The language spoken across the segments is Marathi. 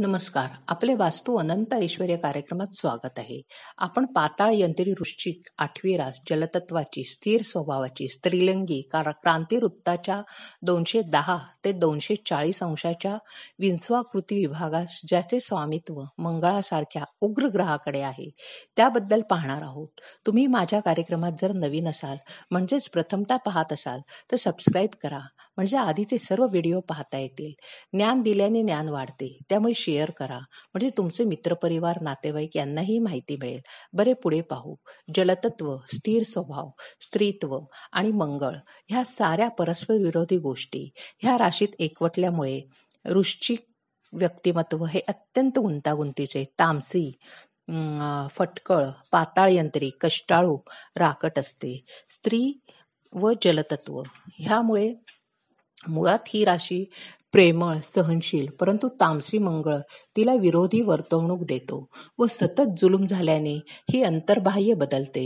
नमस्कार आपले वास्तू अनंत ऐश्वर कार्यक्रमात स्वागत आहे आपण पाताळ यंत्री वृश्चिक आठवी रास जलतत्वाची स्थिर स्वभावाची स्त्रीलिंगी क्रांती वृत्ताच्या दोनशे दहा ते दोनशे चाळीस अंशाच्या विंचवाकृती विभागास ज्याचे स्वामित्व मंगळासारख्या उग्र ग्रहाकडे आहे त्याबद्दल पाहणार आहोत तुम्ही माझ्या कार्यक्रमात जर नवीन असाल म्हणजेच प्रथमता पाहत असाल तर सबस्क्राईब करा म्हणजे आधीचे सर्व व्हिडिओ पाहता येतील ज्ञान दिल्याने ज्ञान वाढते त्यामुळे शेअर करा म्हणजे तुमचे मित्रपरिवार नातेवाईक यांनाही माहिती मिळेल बरे पुढे पाहू जलतत्व स्थिर स्वभाव स्त्रीत्व आणि मंगळ ह्या साऱ्या परस्पर विरोधी गोष्टी ह्या राशीत एकवटल्यामुळे वृश्चिक व्यक्तिमत्व हे अत्यंत गुंतागुंतीचे तामसी फटकळ पाताळयंत्री कष्टाळू राकट असते स्त्री व जलतत्व ह्यामुळे मुळात ही राशी प्रेमळ सहनशील परंतु तामसी मंगळ तिला विरोधी वर्तवणूक देतो व सतत जुलूम झाल्याने ही अंतर्बाह्य बदलते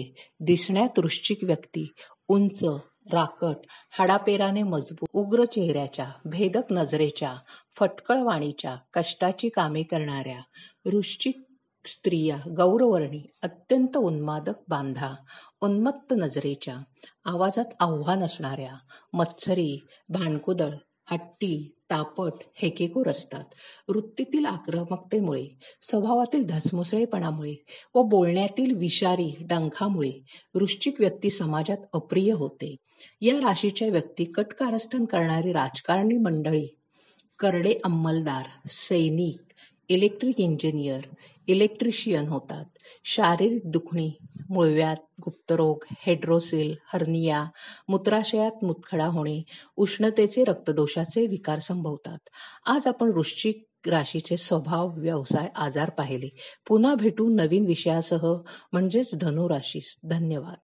दिसण्यात वृश्चिक व्यक्ती उंच राकट हाडापेराने मजबूत उग्र चेहऱ्याच्या भेदक नजरेच्या फटकळवाणीच्या कष्टाची कामे करणाऱ्या वृश्चिक स्त्रिया गौरवर्णी अत्यंत उन्मादक बांधा उन्मत्त नजरेच्या आवाजात आव्हान असणाऱ्या मत्सरी भांडकुदळ हट्टी तापट हेकेकोर असतात वृत्तीतील आक्रमकतेमुळे स्वभावातील धसमुसळेपणामुळे व बोलण्यातील विषारी डंखामुळे वृश्चिक व्यक्ती समाजात अप्रिय होते या राशीच्या व्यक्ती कटकारस्थान करणारी राजकारणी मंडळी करडे अंमलदार सैनिक इलेक्ट्रिक इंजिनियर इलेक्ट्रिशियन होतात शारीरिक दुखणी मुळव्यात गुप्तरोग हेड्रोसिल हर्निया मूत्राशयात मुतखडा होणे उष्णतेचे रक्तदोषाचे विकार संभवतात आज आपण वृश्चिक राशीचे स्वभाव व्यवसाय आजार पाहिले पुन्हा भेटू नवीन विषयासह म्हणजेच धनुराशी धन्यवाद